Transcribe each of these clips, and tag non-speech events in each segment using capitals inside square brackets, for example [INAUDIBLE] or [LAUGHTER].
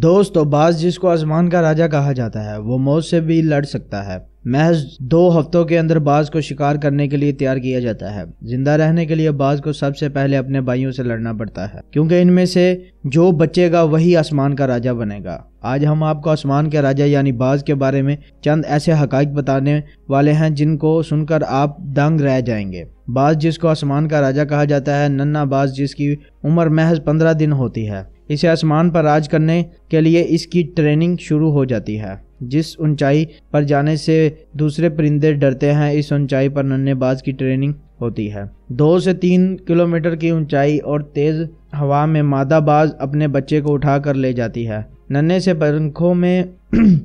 दोस्तों बास जिसको आसमान का राजा कहा जाता है वो मौत से भी लड़ सकता है महज दो हफ्तों के अंदर बाज को शिकार करने के लिए तैयार किया जाता है जिंदा रहने के लिए बाज को सबसे पहले अपने भाइयों से लड़ना पड़ता है क्योंकि इनमें से जो बचेगा वही आसमान का राजा बनेगा आज हम आपको आसमान के राजा यानी बाज के बारे में चंद ऐसे हक बताने वाले हैं जिनको सुनकर आप दंग रह जाएंगे बाज जिसको आसमान का राजा कहा जाता है नन्ना बाज जिसकी उम्र महज पंद्रह दिन होती है इसे आसमान पर राज करने के लिए इसकी ट्रेनिंग शुरू हो जाती है जिस ऊंचाई पर जाने से दूसरे परिंदे डरते हैं इस ऊंचाई पर नन्नेबाज की ट्रेनिंग होती है दो से तीन किलोमीटर की ऊंचाई और तेज हवा में मादाबाज अपने बच्चे को उठा कर ले जाती है नन्हे से पंखों में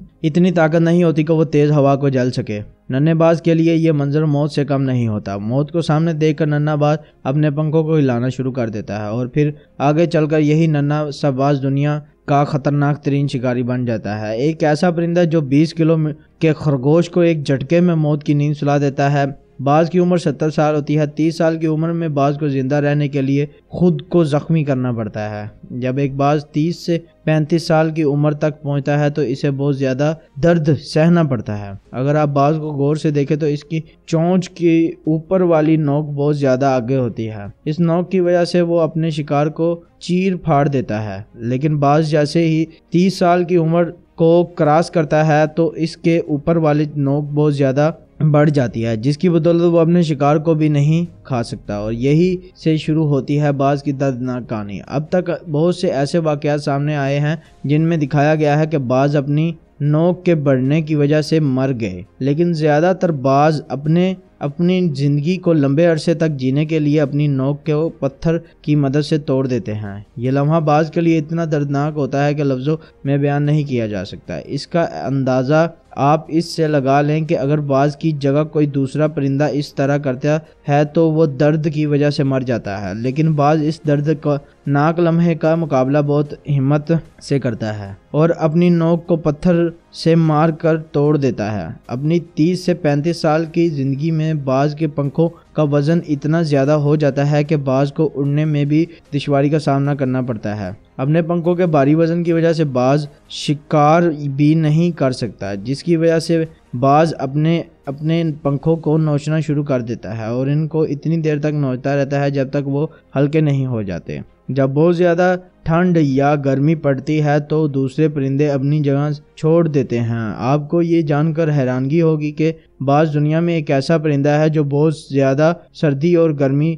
[CLEARS THROAT] इतनी ताकत नहीं होती कि वो तेज़ हवा को जल सके नन्नेबाज के लिए यह मंजर मौत से कम नहीं होता मौत को सामने देख कर नन्नाबाज अपने पंखों को हिलाना शुरू कर देता है और फिर आगे चलकर यही नन्ना शबाज दुनिया का खतरनाक तरीन शिकारी बन जाता है एक ऐसा परिंदा जो 20 किलो के खरगोश को एक झटके में मौत की नींद सुला देता है बाज़ की उम्र सत्तर साल होती है तीस साल की उम्र में बाज़ को ज़िंदा रहने के लिए खुद को ज़ख्मी करना पड़ता है जब एक बाज़ तीस से पैंतीस साल की उम्र तक पहुंचता है तो इसे बहुत ज़्यादा दर्द सहना पड़ता है अगर आप बाज़ को गौर से देखें तो इसकी चोंच की ऊपर वाली नोक बहुत ज़्यादा आगे होती है इस नोक की वजह से वो अपने शिकार को चीर फाड़ देता है लेकिन बाज़ जैसे ही तीस साल की उम्र को क्रॉस करता है तो इसके ऊपर वाली नोक बहुत ज़्यादा बढ़ जाती है जिसकी बदौलत वो अपने शिकार को भी नहीं खा सकता और यही से शुरू होती है बाज की दर्दनाक कहानी अब तक बहुत से ऐसे वाक़ सामने आए हैं जिनमें दिखाया गया है कि बाज अपनी नोक के बढ़ने की वजह से मर गए लेकिन ज़्यादातर बाज अपने अपनी ज़िंदगी को लंबे अरसे तक जीने के लिए अपनी नोक को पत्थर की मदद से तोड़ देते हैं ये लम्हा बाज के लिए इतना दर्दनाक होता है कि लफ्ज़ों में बयान नहीं किया जा सकता इसका अंदाज़ा आप इससे लगा लें कि अगर बाज की जगह कोई दूसरा परिंदा इस तरह करता है तो वो दर्द की वजह से मर जाता है लेकिन बाज इस दर्द का नाक लम्हे का मुकाबला बहुत हिम्मत से करता है और अपनी नोक को पत्थर से मार कर तोड़ देता है अपनी 30 से 35 साल की ज़िंदगी में बाज के पंखों का वज़न इतना ज़्यादा हो जाता है कि बाज को उड़ने में भी दुशारी का सामना करना पड़ता है अपने पंखों के भारी वज़न की वजह से बाज शिकार भी नहीं कर सकता जिसकी वजह से बाज अपने अपने पंखों को नोचना शुरू कर देता है और इनको इतनी देर तक नोचता रहता है जब तक वो हल्के नहीं हो जाते जब बहुत ज़्यादा ठंड या गर्मी पड़ती है तो दूसरे परिंदे अपनी जगह छोड़ देते हैं आपको ये जानकर हैरानगी होगी कि बाज़ दुनिया में एक ऐसा परिंदा है जो बहुत ज़्यादा सर्दी और गर्मी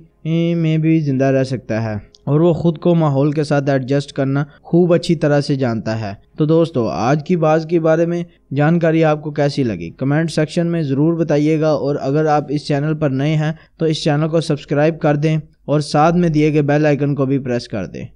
में भी ज़िंदा रह सकता है और वो ख़ुद को माहौल के साथ एडजस्ट करना खूब अच्छी तरह से जानता है तो दोस्तों आज की बाज़ के बारे में जानकारी आपको कैसी लगी कमेंट सेक्शन में ज़रूर बताइएगा और अगर आप इस चैनल पर नए हैं तो इस चैनल को सब्सक्राइब कर दें और साथ में दिए गए बेल आइकन को भी प्रेस कर दें